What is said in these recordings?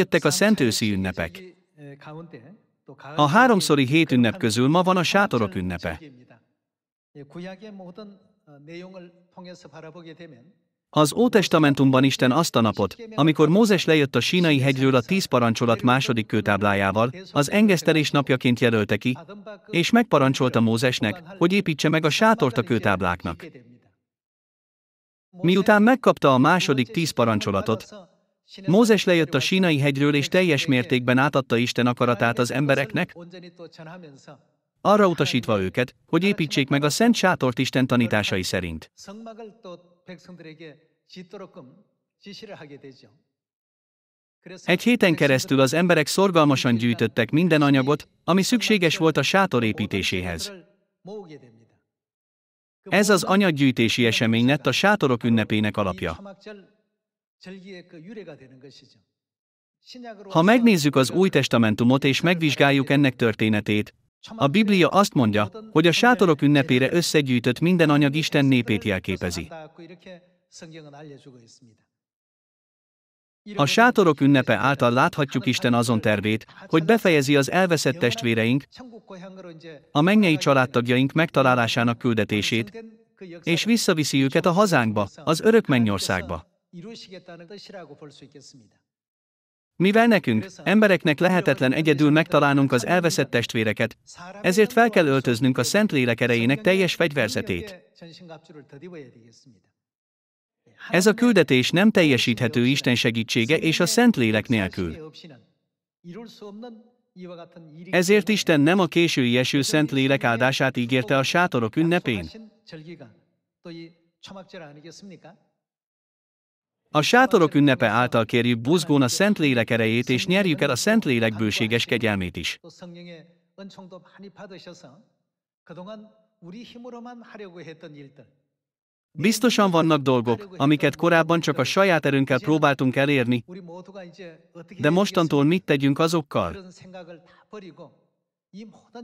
Eljöttek a szentőszi ünnepek. A háromszori hét ünnep közül ma van a sátorok ünnepe. Az Ótestamentumban Isten azt a napot, amikor Mózes lejött a sínai hegyről a tíz parancsolat második kőtáblájával, az engesztelés napjaként jelölte ki, és megparancsolta Mózesnek, hogy építse meg a sátort a kőtábláknak. Miután megkapta a második tíz parancsolatot, Mózes lejött a sínai hegyről és teljes mértékben átadta Isten akaratát az embereknek, arra utasítva őket, hogy építsék meg a Szent Sátort Isten tanításai szerint. Egy héten keresztül az emberek szorgalmasan gyűjtöttek minden anyagot, ami szükséges volt a sátor építéséhez. Ez az anyaggyűjtési esemény lett a sátorok ünnepének alapja. Ha megnézzük az Új Testamentumot és megvizsgáljuk ennek történetét, a Biblia azt mondja, hogy a sátorok ünnepére összegyűjtött minden anyag Isten népét jelképezi. A sátorok ünnepe által láthatjuk Isten azon tervét, hát hogy befejezi az elveszett testvéreink, a mennyei családtagjaink megtalálásának küldetését, és visszaviszi őket a hazánkba, az örök mennyországba. Mivel nekünk, embereknek lehetetlen egyedül megtalálnunk az elveszett testvéreket, ezért fel kell öltöznünk a Szent Lélek erejének teljes fegyverzetét. Ez a küldetés nem teljesíthető Isten segítsége és a Szent Lélek nélkül. Ezért Isten nem a késői eső Szent Lélek áldását ígérte a sátorok ünnepén. A sátorok ünnepe által kérjük buzgón a Lélek erejét és nyerjük el a Lélek bőséges kegyelmét is. Biztosan vannak dolgok, amiket korábban csak a saját erőnkkel próbáltunk elérni, de mostantól mit tegyünk azokkal?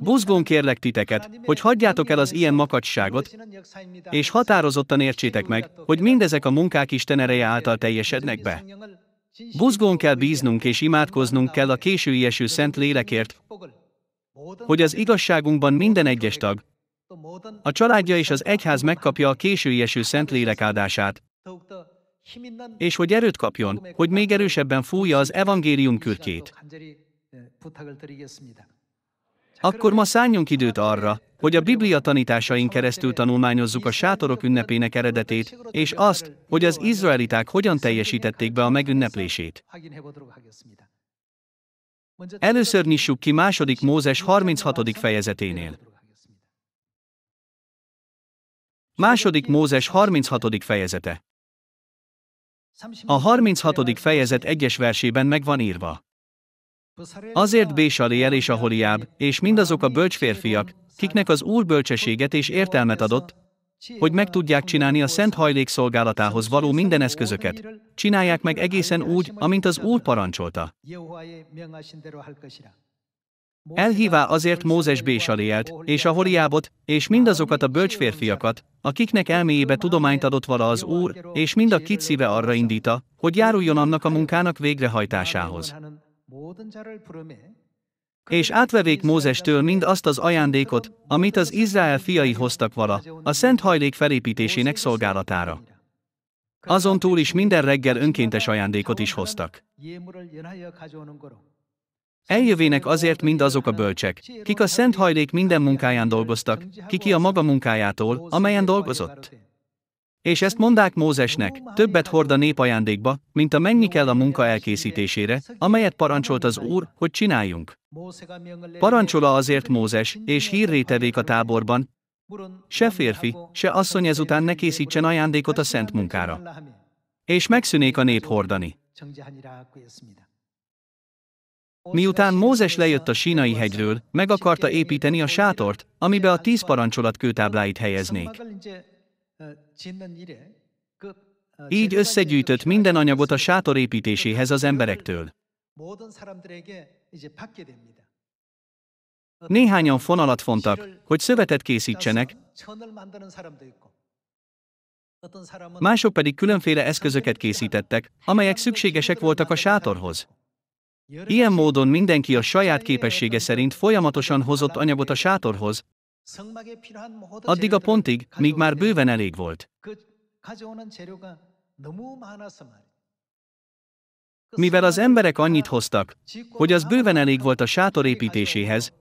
Buzgón kérlek titeket, hogy hagyjátok el az ilyen makacságot, és határozottan értsétek meg, hogy mindezek a munkák Isten ereje által teljesednek be. Buzgón kell bíznunk és imádkoznunk kell a késői eső szent lélekért, hogy az igazságunkban minden egyes tag, a családja és az egyház megkapja a késői eső szent Lélek áldását, és hogy erőt kapjon, hogy még erősebben fújja az evangélium kürkét. Akkor ma szálljunk időt arra, hogy a Biblia tanításain keresztül tanulmányozzuk a sátorok ünnepének eredetét, és azt, hogy az izraeliták hogyan teljesítették be a megünneplését. Először nyissuk ki második Mózes 36. fejezeténél. Második Mózes 36. fejezete. A 36. fejezet egyes versében meg van írva. Azért Bésaliel és Aholiáb, és mindazok a bölcs férfiak, kiknek az Úr bölcsességet és értelmet adott, hogy meg tudják csinálni a szent hajlék szolgálatához való minden eszközöket, csinálják meg egészen úgy, amint az Úr parancsolta. Elhívá azért Mózes Bésaléelt, és a Horiábot, és mindazokat a bölcs férfiakat, akiknek elméjébe tudományt adott vala az Úr, és mind a kit szíve arra indíta, hogy járuljon annak a munkának végrehajtásához. És átvevék Mózestől mind azt az ajándékot, amit az Izrael fiai hoztak vala, a szent hajlék felépítésének szolgálatára. Azon túl is minden reggel önkéntes ajándékot is hoztak. Eljövének azért mind azok a bölcsek, kik a szent hajlék minden munkáján dolgoztak, kiki a maga munkájától, amelyen dolgozott. És ezt mondák Mózesnek, többet hord a nép ajándékba, mint a mennyi kell a munka elkészítésére, amelyet parancsolt az Úr, hogy csináljunk. Parancsola azért Mózes, és hírré tevék a táborban, se férfi, se asszony ezután ne készítsen ajándékot a szent munkára. És megszűnék a nép hordani. Miután Mózes lejött a sínai hegyről, meg akarta építeni a sátort, amibe a tíz parancsolat kőtábláit helyeznék. Így összegyűjtött minden anyagot a sátor építéséhez az emberektől. Néhányan fonalat fontak, hogy szövetet készítsenek, mások pedig különféle eszközöket készítettek, amelyek szükségesek voltak a sátorhoz. Ilyen módon mindenki a saját képessége szerint folyamatosan hozott anyagot a sátorhoz, Addig a pontig, míg már bőven elég volt. Mivel az emberek annyit hoztak, hogy az bőven elég volt a sátor építéséhez,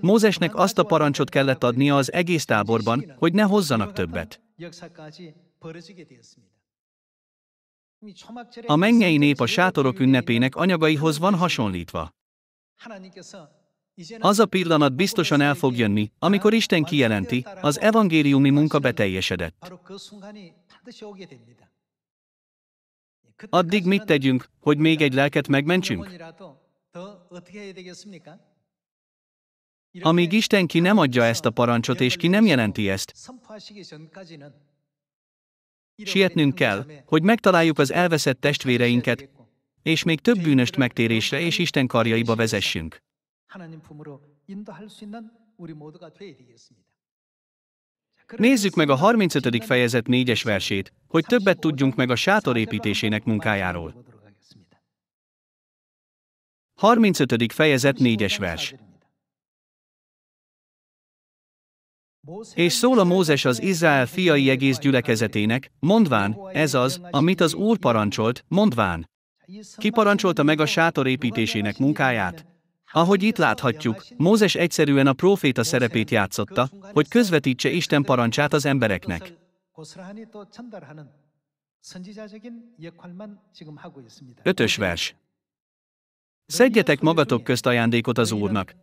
Mózesnek azt a parancsot kellett adnia az egész táborban, hogy ne hozzanak többet. A mennyei nép a sátorok ünnepének anyagaihoz van hasonlítva. Az a pillanat biztosan el fog jönni, amikor Isten kijelenti, az evangéliumi munka beteljesedett. Addig mit tegyünk, hogy még egy lelket megmentsünk? Amíg Isten ki nem adja ezt a parancsot és ki nem jelenti ezt, sietnünk kell, hogy megtaláljuk az elveszett testvéreinket, és még több bűnöst megtérésre és Isten karjaiba vezessünk. 하나님 품으로 인도할 수 있는 우리 모두가 되어야 되겠습니다. Nézzük meg a 35. fejezet 4-es versét, hogy többet tudjunk meg a sátor építésének munkájáról. 35. fejezet 4-es vers. És szól a Mózes az Izrael fiai egész gyülekezetének, mondván, ez az, amit az Úr parancsolt, mondván. Ki parancsolta meg a sátor építésének munkáját? Ahogy itt láthatjuk, Mózes egyszerűen a próféta szerepét játszotta, hogy közvetítse Isten parancsát az embereknek. Ötös vers. Szedjetek magatok közt ajándékot az Úrnak.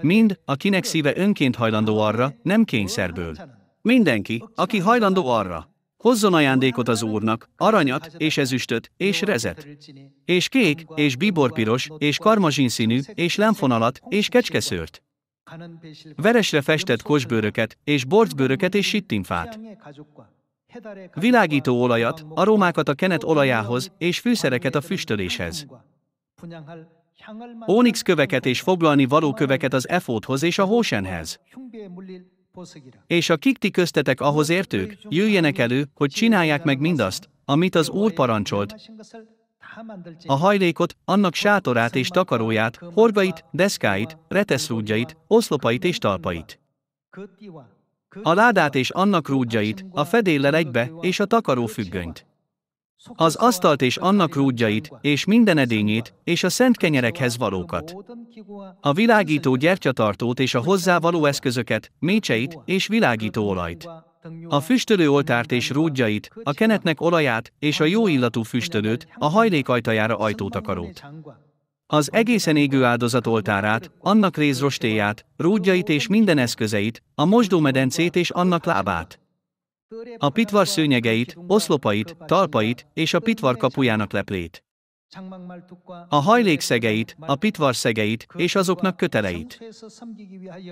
Mind, akinek szíve önként hajlandó arra, nem kényszerből. Mindenki, aki hajlandó arra. Hozzon ajándékot az Úrnak, aranyat, és ezüstöt, és rezet, és kék, és bíborpiros, és karmazsinszínű, és lámfonalat, és kecskeszőrt. Veresre festett kosbőröket, és borcbőröket és sittinfát. Világító olajat, aromákat a kenet olajához, és fűszereket a füstöléshez. Ónix köveket és foglalni való köveket az efódhoz és a hósenhez. És a ti köztetek ahhoz értők, jöjjenek elő, hogy csinálják meg mindazt, amit az Úr parancsolt, a hajlékot, annak sátorát és takaróját, horgait, deszkáit, reteszrúdjait, oszlopait és talpait. A ládát és annak rúdjait, a fedéllel egybe, és a takaró függönyt az asztalt és annak rúdjait, és minden edényét, és a szent kenyerekhez valókat. A világító gyertyatartót és a hozzá való eszközöket, mécseit és világító olajt. A füstölő oltárt és rúdjait, a kenetnek olaját és a jó illatú füstölőt, a hajlék ajtajára ajtótakarót. Az egészen égő áldozat oltárát, annak rézrostéját, rúdjait és minden eszközeit, a mosdómedencét és annak lábát a pitvar szőnyegeit, oszlopait, talpait és a pitvar kapujának leplét. A hajlék a pitvar szegeit és azoknak köteleit.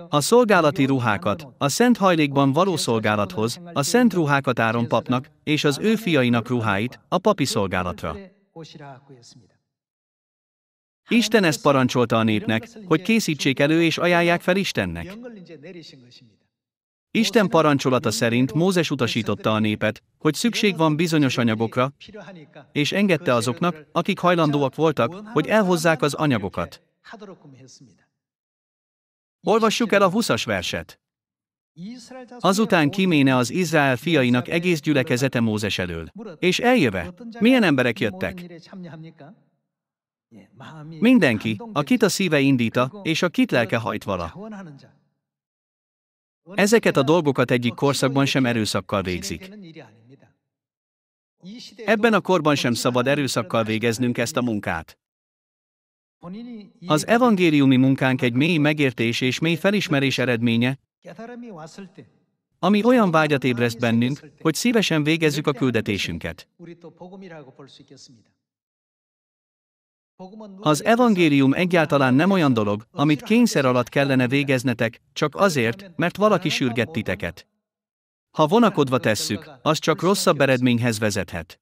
A szolgálati ruhákat, a szent hajlékban való szolgálathoz, a szent ruhákat Áron papnak és az ő fiainak ruháit, a papi szolgálatra. Isten ezt parancsolta a népnek, hogy készítsék elő és ajánlják fel Istennek. Isten parancsolata szerint Mózes utasította a népet, hogy szükség van bizonyos anyagokra, és engedte azoknak, akik hajlandóak voltak, hogy elhozzák az anyagokat. Olvassuk el a 20-as verset. Azután kiméne az Izrael fiainak egész gyülekezete Mózes elől. És eljöve, milyen emberek jöttek? Mindenki, akit a szíve indíta, és akit lelke hajt vala. Ezeket a dolgokat egyik korszakban sem erőszakkal végzik. Ebben a korban sem szabad erőszakkal végeznünk ezt a munkát. Az evangéliumi munkánk egy mély megértés és mély felismerés eredménye, ami olyan vágyat ébreszt bennünk, hogy szívesen végezzük a küldetésünket. Az evangélium egyáltalán nem olyan dolog, amit kényszer alatt kellene végeznetek, csak azért, mert valaki sürget titeket. Ha vonakodva tesszük, az csak rosszabb eredményhez vezethet.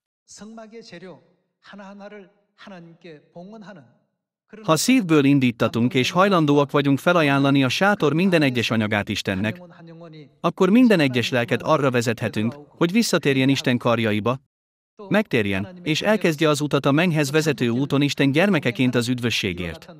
Ha szívből indítatunk és hajlandóak vagyunk felajánlani a sátor minden egyes anyagát Istennek, akkor minden egyes lelket arra vezethetünk, hogy visszatérjen Isten karjaiba, Megtérjen, és elkezdje az utat a mennyhez vezető úton Isten gyermekeként az üdvösségért.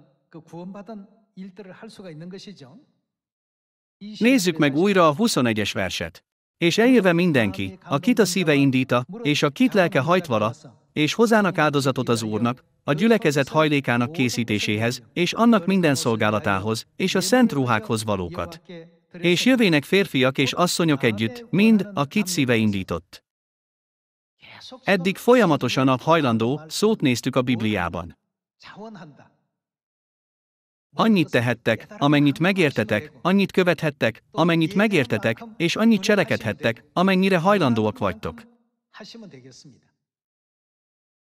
Nézzük meg újra a 21-es verset. És eljöve mindenki, akit a szíve indíta, és a kit lelke hajtvala, és hozának áldozatot az Úrnak, a gyülekezet hajlékának készítéséhez, és annak minden szolgálatához, és a szent ruhákhoz valókat. És jövének férfiak és asszonyok együtt, mind, a kit szíve indított. Eddig folyamatosan a hajlandó szót néztük a Bibliában. Annyit tehettek, amennyit megértetek, annyit követhettek, amennyit megértetek, és annyit cselekedhettek, amennyire hajlandóak vagytok.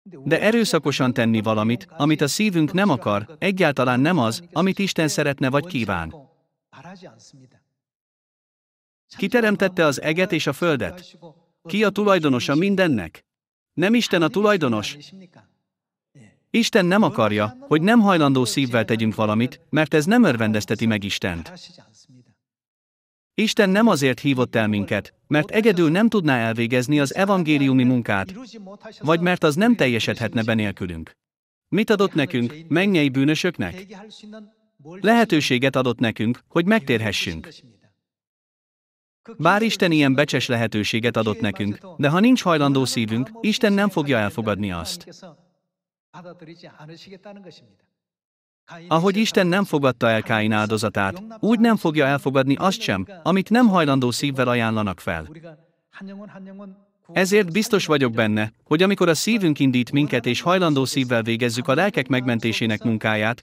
De erőszakosan tenni valamit, amit a szívünk nem akar, egyáltalán nem az, amit Isten szeretne vagy kíván. Kiteremtette az eget és a földet. Ki a tulajdonosa mindennek? Nem Isten a tulajdonos? Isten nem akarja, hogy nem hajlandó szívvel tegyünk valamit, mert ez nem örvendezteti meg Istent. Isten nem azért hívott el minket, mert egyedül nem tudná elvégezni az evangéliumi munkát, vagy mert az nem teljesedhetne benélkülünk. Mit adott nekünk, mennyei bűnösöknek? Lehetőséget adott nekünk, hogy megtérhessünk. Bár Isten ilyen becses lehetőséget adott nekünk, de ha nincs hajlandó szívünk, Isten nem fogja elfogadni azt. Ahogy Isten nem fogadta el Káin áldozatát, úgy nem fogja elfogadni azt sem, amit nem hajlandó szívvel ajánlanak fel. Ezért biztos vagyok benne, hogy amikor a szívünk indít minket és hajlandó szívvel végezzük a lelkek megmentésének munkáját,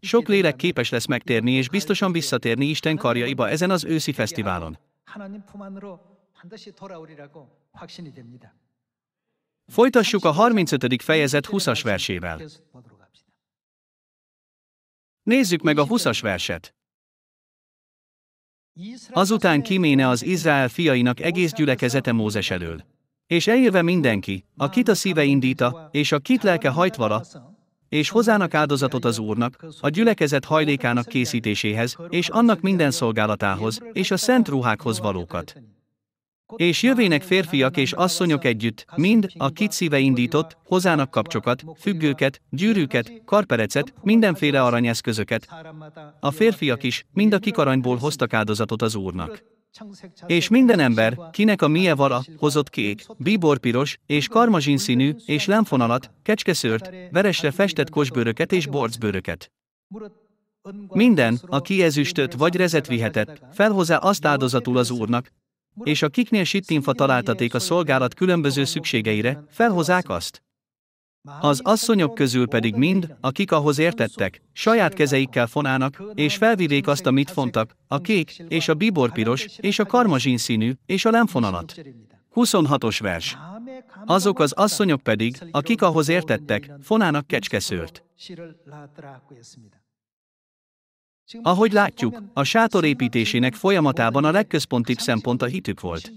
sok lélek képes lesz megtérni és biztosan visszatérni Isten karjaiba ezen az őszi fesztiválon. Folytassuk a 35. fejezet 20-as versével. Nézzük meg a 20-as verset. Azután kiméne az Izrael fiainak egész gyülekezete Mózes elől. És elírve mindenki, akit a szíve indíta, és a kit lelke hajtvara, és hozának áldozatot az Úrnak, a gyülekezet hajlékának készítéséhez, és annak minden szolgálatához, és a szent ruhákhoz valókat. És jövének férfiak és asszonyok együtt, mind, a kit szíve indított, hozának kapcsokat, függőket, gyűrűket, karperecet, mindenféle aranyeszközöket. A férfiak is, mind akik aranyból hoztak áldozatot az Úrnak. És minden ember, kinek a vara, hozott kék, bíborpiros és karmazsin színű és lámfonalat, kecskeszőrt, veresre festett kosbőröket és borcbőröket. Minden, aki ezüstöt vagy rezet vihetett, felhozá azt áldozatul az Úrnak, és akiknél sittinfa találtaték a szolgálat különböző szükségeire, felhozák azt. Az asszonyok közül pedig mind, akik ahhoz értettek, saját kezeikkel fonának, és felvidék azt, amit fontak, a kék, és a bíborpiros, és a karmazsin színű, és a lemfonalat. 26-os vers. Azok az asszonyok pedig, akik ahhoz értettek, fonának kecskeszőrt. Ahogy látjuk, a sátor építésének folyamatában a legközpontibb szempont a hitük volt.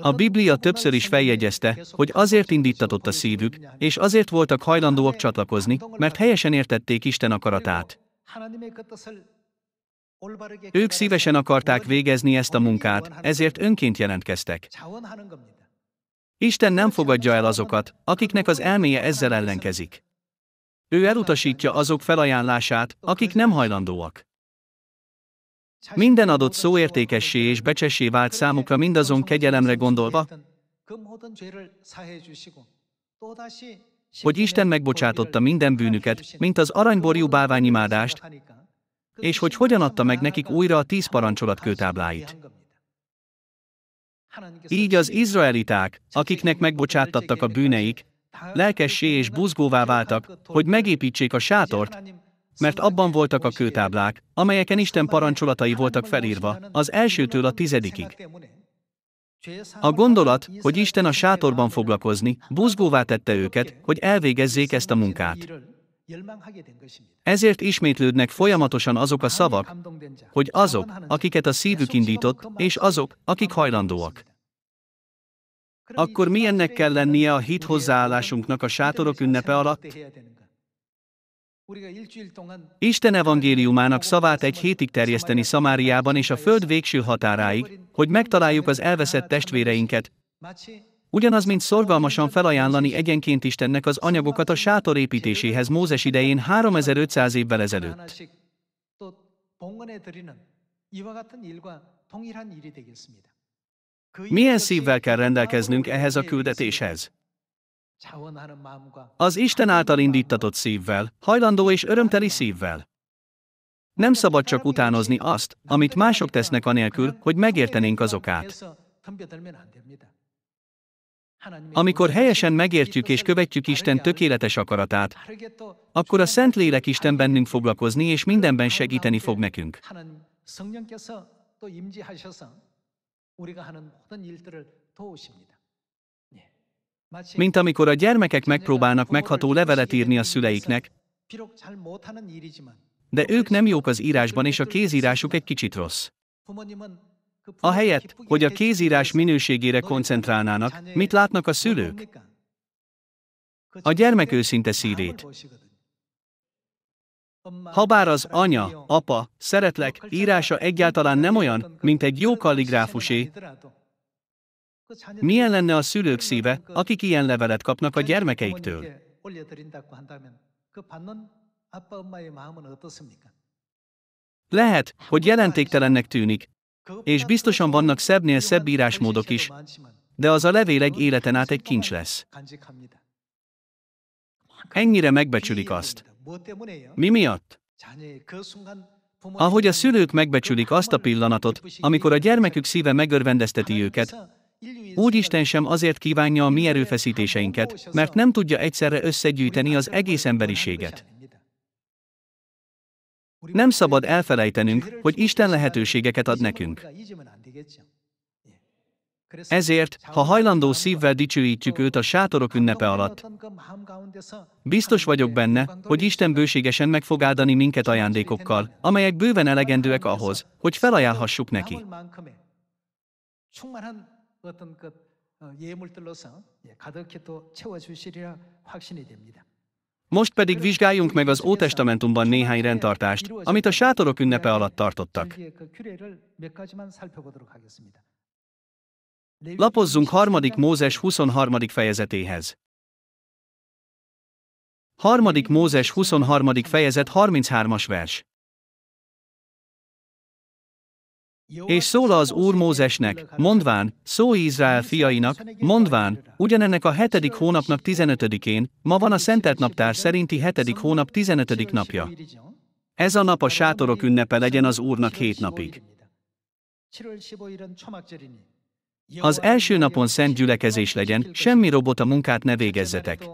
A Biblia többször is feljegyezte, hogy azért indítatott a szívük, és azért voltak hajlandóak csatlakozni, mert helyesen értették Isten akaratát. Ők szívesen akarták végezni ezt a munkát, ezért önként jelentkeztek. Isten nem fogadja el azokat, akiknek az elméje ezzel ellenkezik. Ő elutasítja azok felajánlását, akik nem hajlandóak. Minden adott szó értékessé és becsessé vált számukra mindazon kegyelemre gondolva, hogy Isten megbocsátotta minden bűnüket, mint az aranyborjú báványimádást, és hogy hogyan adta meg nekik újra a tíz parancsolat kőtábláit. Így az izraeliták, akiknek megbocsáttattak a bűneik, lelkessé és buzgóvá váltak, hogy megépítsék a sátort, mert abban voltak a kőtáblák, amelyeken Isten parancsolatai voltak felírva, az elsőtől a tizedikig. A gondolat, hogy Isten a sátorban foglalkozni, buzgóvá tette őket, hogy elvégezzék ezt a munkát. Ezért ismétlődnek folyamatosan azok a szavak, hogy azok, akiket a szívük indított, és azok, akik hajlandóak. Akkor milyennek kell lennie a hit hozzáállásunknak a sátorok ünnepe alatt? Isten evangéliumának szavát egy hétig terjeszteni Szamáriában és a föld végső határáig, hogy megtaláljuk az elveszett testvéreinket. Ugyanaz, mint szorgalmasan felajánlani egyenként Istennek az anyagokat a sátor építéséhez Mózes idején 3500 évvel ezelőtt. Milyen szívvel kell rendelkeznünk ehhez a küldetéshez? Az Isten által indítatott szívvel, hajlandó és örömteli szívvel. Nem szabad csak utánozni azt, amit mások tesznek anélkül, hogy megértenénk azokát. Amikor helyesen megértjük és követjük Isten tökéletes akaratát, akkor a Szent Lélek Isten bennünk foglalkozni és mindenben segíteni fog nekünk. 성령께서 하는 모든 일들을 도우십니다 mint amikor a gyermekek megpróbálnak megható levelet írni a szüleiknek, de ők nem jók az írásban és a kézírásuk egy kicsit rossz. A helyett, hogy a kézírás minőségére koncentrálnának, mit látnak a szülők? A gyermek őszinte szívét. Habár az anya, apa, szeretlek írása egyáltalán nem olyan, mint egy jó kalligráfusé, milyen lenne a szülők szíve, akik ilyen levelet kapnak a gyermekeiktől? Lehet, hogy jelentéktelennek tűnik, és biztosan vannak szebbnél szebb írásmódok is, de az a levél egy életen át egy kincs lesz. Ennyire megbecsülik azt. Mi miatt? Ahogy a szülők megbecsülik azt a pillanatot, amikor a gyermekük szíve megörvendezteti őket, Úristen sem azért kívánja a mi erőfeszítéseinket, mert nem tudja egyszerre összegyűjteni az egész emberiséget. Nem szabad elfelejtenünk, hogy Isten lehetőségeket ad nekünk. Ezért, ha hajlandó szívvel dicsőítjük őt a sátorok ünnepe alatt, biztos vagyok benne, hogy Isten bőségesen meg fog áldani minket ajándékokkal, amelyek bőven elegendőek ahhoz, hogy felajánlhassuk neki. 어떤 것 예물들로서 가득히 또 채워 주시리라 확신이 됩니다. Most pedig vizsgáljunk meg az Ótestamentumban néhány rendtartást, amit a sátorok ünnepe alatt tartottak. Lapozzunk harmadik Mózes 23. fejezetéhez. Harmadik Mózes 23. fejezet 33-as vers. És szól az Úr Mózesnek, mondván, szó Izrael fiainak, mondván, ugyanennek a hetedik hónapnak 15-én, ma van a Szentelt Naptár szerinti hetedik hónap 15. napja. Ez a nap a sátorok ünnepe legyen az Úrnak hét napig. Az első napon szent gyülekezés legyen, semmi robot a munkát ne végezzetek.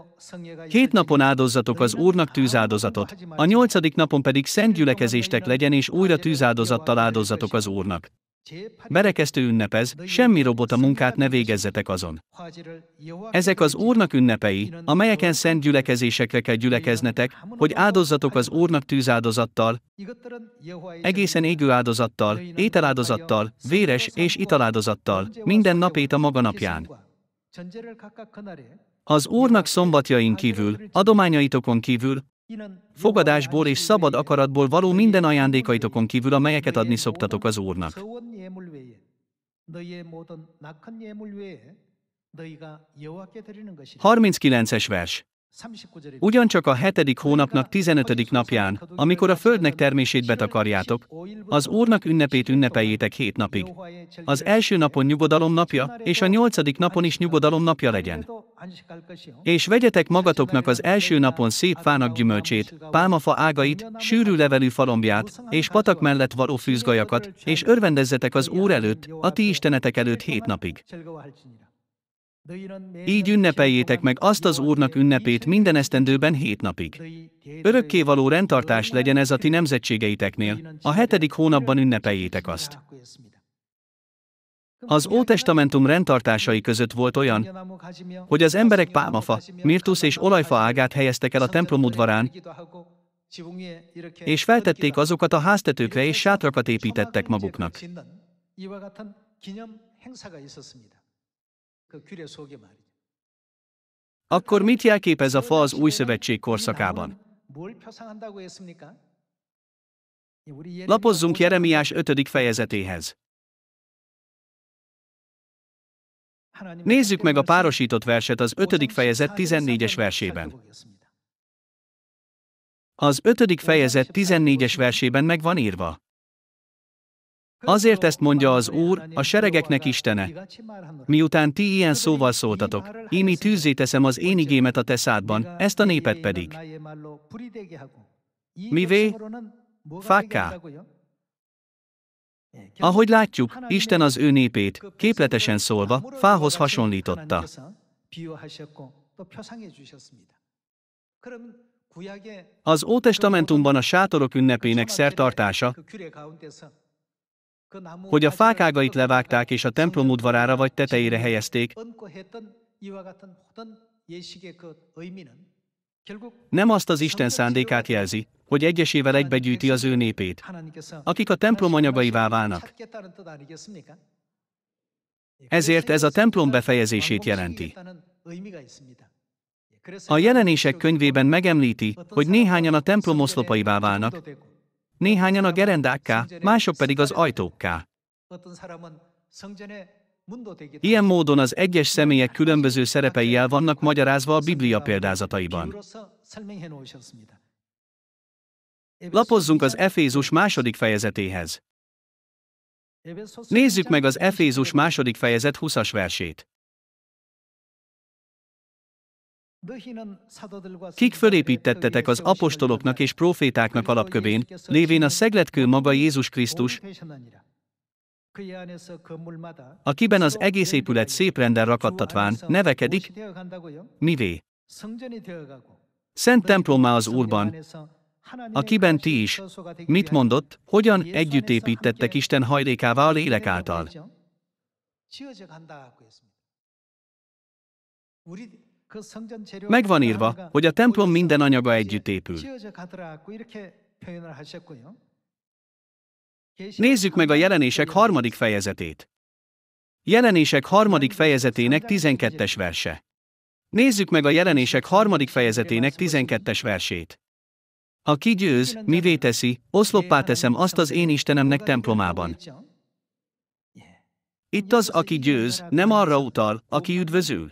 Hét napon áldozzatok az Úrnak tűzáldozatot, a nyolcadik napon pedig szent gyülekezéstek legyen és újra tűzáldozattal áldozzatok az Úrnak. Berekesztő ünnepez, semmi robot a munkát ne végezzetek azon. Ezek az Úrnak ünnepei, amelyeken szent gyülekezésekre kell gyülekeznetek, hogy áldozzatok az Úrnak tűzáldozattal, egészen égő áldozattal, ételáldozattal, véres és italáldozattal, minden napét a maga napján. Az Úrnak szombatjain kívül, adományaitokon kívül, fogadásból és szabad akaratból való minden ajándékaitokon kívül, amelyeket adni szoktatok az Úrnak. 너희의 모든 낙한 예물 외에 너희가 여호와께 드리는 것이 39-es vers Ugyancsak a hetedik hónapnak 15. napján, amikor a földnek termését betakarjátok, az Úrnak ünnepét ünnepeljétek hét napig. Az első napon nyugodalom napja, és a nyolcadik napon is nyugodalom napja legyen. És vegyetek magatoknak az első napon szép fának gyümölcsét, pálmafa ágait, sűrű levelű falombját, és patak mellett való fűzgajakat, és örvendezzetek az Úr előtt, a ti Istenetek előtt hét napig. Így ünnepeljétek meg azt az Úrnak ünnepét minden esztendőben hét napig. Örökké való rendtartás legyen ez a ti nemzetségeiteknél, a hetedik hónapban ünnepeljétek azt. Az Ótestamentum rendtartásai között volt olyan, hogy az emberek pálmafa, mirtusz és olajfa ágát helyeztek el a templom udvarán, és feltették azokat a háztetőkre és sátrakat építettek maguknak. Akkor mit jelképez a fa az új szövetség korszakában? Lapozzunk Jeremiás 5. fejezetéhez. Nézzük meg a párosított verset az 5. fejezet 14-es versében. Az 5. fejezet 14-es versében meg van írva. Azért ezt mondja az Úr, a seregeknek Istene. Miután ti ilyen szóval szóltatok, ími tűzé teszem az én igémet a te szádban, ezt a népet pedig. Mivé? Fákká. Ahogy látjuk, Isten az ő népét, képletesen szólva, fához hasonlította. Az Ótestamentumban a sátorok ünnepének szertartása, hogy a fák ágait levágták és a templom udvarára vagy tetejére helyezték, nem azt az Isten szándékát jelzi, hogy egyesével egybegyűjti az ő népét, akik a templom anyagaivá válnak. Ezért ez a templom befejezését jelenti. A jelenések könyvében megemlíti, hogy néhányan a templom oszlopaivá válnak, Néhányan a gerendákká, mások pedig az ajtókká. Ilyen módon az egyes személyek különböző szerepei vannak magyarázva a Biblia példázataiban. Lapozzunk az Efézus második fejezetéhez. Nézzük meg az Efézus második fejezet 20-as versét. Kik fölépítettetek az apostoloknak és profétáknak alapkövén, lévén a szegletkő maga Jézus Krisztus, akiben az egész épület szép renden rakadtatván nevekedik, mivé? Szent templommá az Úrban, akiben ti is, mit mondott, hogyan együtt Isten hajlékává a lélek által. Megvan írva, hogy a templom minden anyaga együtt épül. Nézzük meg a jelenések harmadik fejezetét. Jelenések harmadik fejezetének 12-es verse. Nézzük meg a jelenések harmadik fejezetének 12-es versét. Aki győz, mivé teszi, oszloppá teszem azt az én Istenemnek templomában. Itt az, aki győz, nem arra utal, aki üdvözül.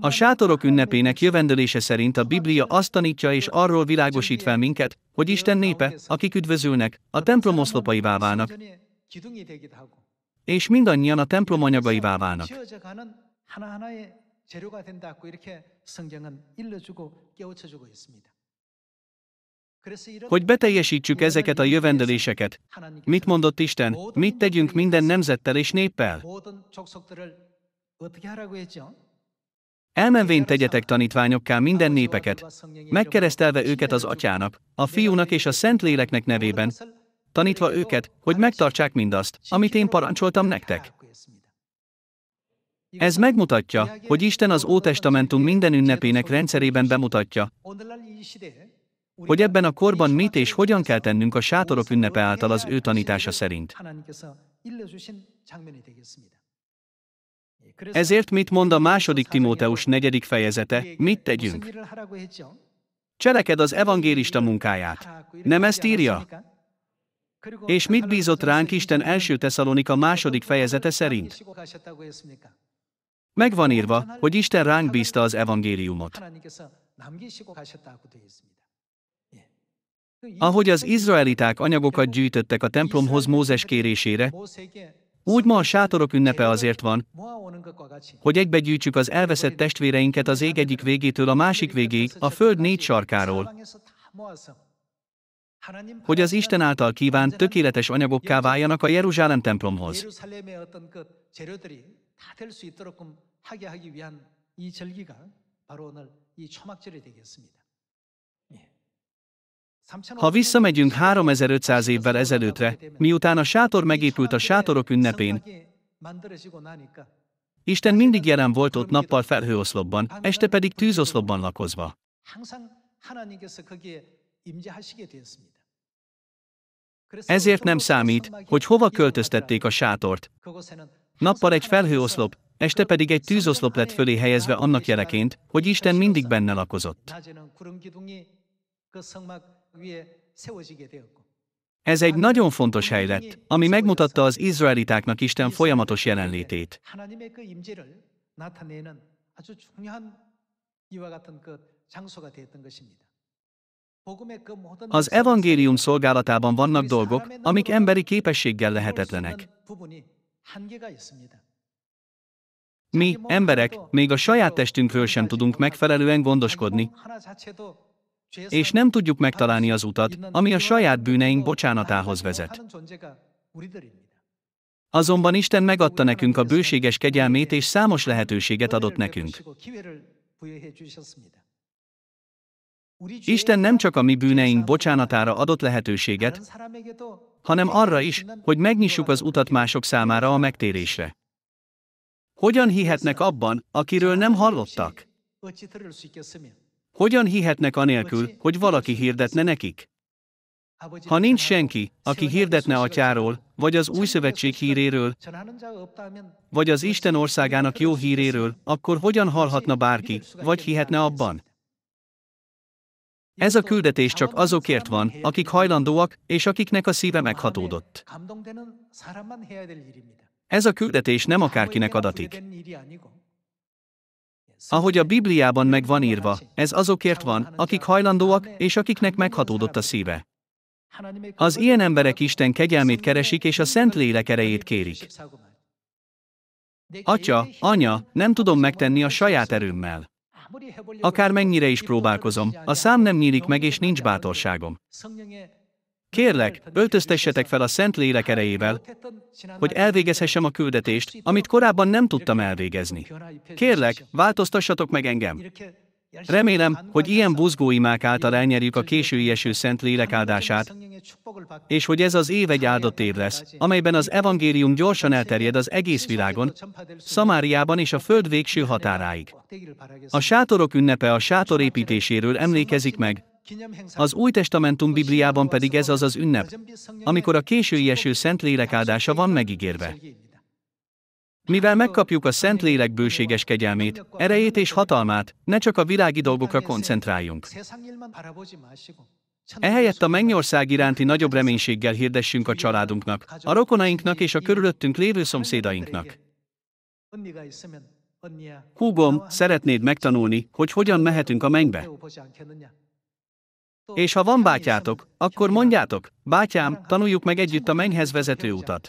A sátorok ünnepének jövendőlése szerint a Biblia azt tanítja és arról világosít fel minket, hogy Isten népe, akik üdvözülnek, a templom oszlopaivá válnak, és mindannyian a templom anyagaivá válnak. Hogy beteljesítsük ezeket a jövendeléseket, mit mondott Isten, mit tegyünk minden nemzettel és néppel? Elmenvén tegyetek tanítványokká minden népeket, megkeresztelve őket az atyának, a fiúnak és a szent léleknek nevében, tanítva őket, hogy megtartsák mindazt, amit én parancsoltam nektek. Ez megmutatja, hogy Isten az Ótestamentum minden ünnepének rendszerében bemutatja, hogy ebben a korban mit és hogyan kell tennünk a sátorok ünnepe által az ő tanítása szerint. Ezért mit mond a második Timóteus negyedik fejezete, mit tegyünk? Cseleked az evangélista munkáját. Nem ezt írja? És mit bízott ránk Isten első Tesszalonika második fejezete szerint? Megvan írva, hogy Isten ránk bízta az evangéliumot. Ahogy az izraeliták anyagokat gyűjtöttek a templomhoz Mózes kérésére, úgy ma a sátorok ünnepe azért van, hogy egybegyűjtsük az elveszett testvéreinket az ég egyik végétől a másik végéig, a föld négy sarkáról, hogy az Isten által kívánt tökéletes anyagokká váljanak a Jeruzsálem templomhoz. Ha visszamegyünk 3500 évvel ezelőttre, miután a sátor megépült a sátorok ünnepén, Isten mindig jelen volt ott nappal felhőoszlopban, este pedig tűzoszlopban lakozva. Ezért nem számít, hogy hova költöztették a sátort. Nappal egy felhőoszlop, este pedig egy tűzoszlop lett fölé helyezve annak jeleként, hogy Isten mindig benne lakozott. Ez egy nagyon fontos hely lett, ami megmutatta az izraelitáknak Isten folyamatos jelenlétét. Az evangélium szolgálatában vannak dolgok, amik emberi képességgel lehetetlenek. Mi, emberek, még a saját testünkről sem tudunk megfelelően gondoskodni, és nem tudjuk megtalálni az utat, ami a saját bűneink bocsánatához vezet. Azonban Isten megadta nekünk a bőséges kegyelmét és számos lehetőséget adott nekünk. Isten nem csak a mi bűneink bocsánatára adott lehetőséget, hanem arra is, hogy megnyissuk az utat mások számára a megtérésre. Hogyan hihetnek abban, akiről nem hallottak? Hogyan hihetnek anélkül, hogy valaki hirdetne nekik? Ha nincs senki, aki hirdetne atyáról, vagy az új szövetség híréről, vagy az Isten országának jó híréről, akkor hogyan hallhatna bárki, vagy hihetne abban? Ez a küldetés csak azokért van, akik hajlandóak, és akiknek a szíve meghatódott. Ez a küldetés nem akárkinek adatik. Ahogy a Bibliában meg van írva, ez azokért van, akik hajlandóak, és akiknek meghatódott a szíve. Az ilyen emberek Isten kegyelmét keresik és a Szent Lélek erejét kérik. Atya, anya, nem tudom megtenni a saját erőmmel. Akár mennyire is próbálkozom, a szám nem nyílik meg és nincs bátorságom. Kérlek, öltöztessetek fel a Szent Lélek erejével, hogy elvégezhessem a küldetést, amit korábban nem tudtam elvégezni. Kérlek, változtassatok meg engem. Remélem, hogy ilyen buzgó imák által elnyerjük a késői eső szent lélek áldását, és hogy ez az év egy áldott év lesz, amelyben az evangélium gyorsan elterjed az egész világon, Szamáriában és a föld végső határáig. A sátorok ünnepe a sátor építéséről emlékezik meg, az Új Testamentum Bibliában pedig ez az az ünnep, amikor a késői eső szent áldása van megígérve. Mivel megkapjuk a szent lélek bőséges kegyelmét, erejét és hatalmát, ne csak a világi dolgokra koncentráljunk. Ehelyett a mennyország iránti nagyobb reménységgel hirdessünk a családunknak, a rokonainknak és a körülöttünk lévő szomszédainknak. Húgom, szeretnéd megtanulni, hogy hogyan mehetünk a mennybe? És ha van bátyátok, akkor mondjátok, bátyám, tanuljuk meg együtt a mennyhez vezető utat.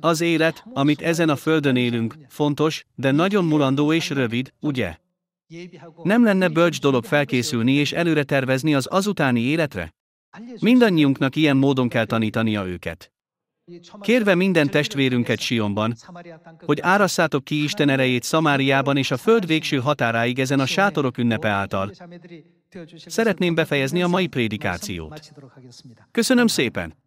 Az élet, amit ezen a földön élünk, fontos, de nagyon mulandó és rövid, ugye? Nem lenne bölcs dolog felkészülni és előre tervezni az azutáni életre? Mindannyiunknak ilyen módon kell tanítania őket. Kérve minden testvérünket Sionban, hogy árasszátok ki Isten erejét Szamáriában és a föld végső határáig ezen a sátorok ünnepe által. Szeretném befejezni a mai prédikációt. Köszönöm szépen!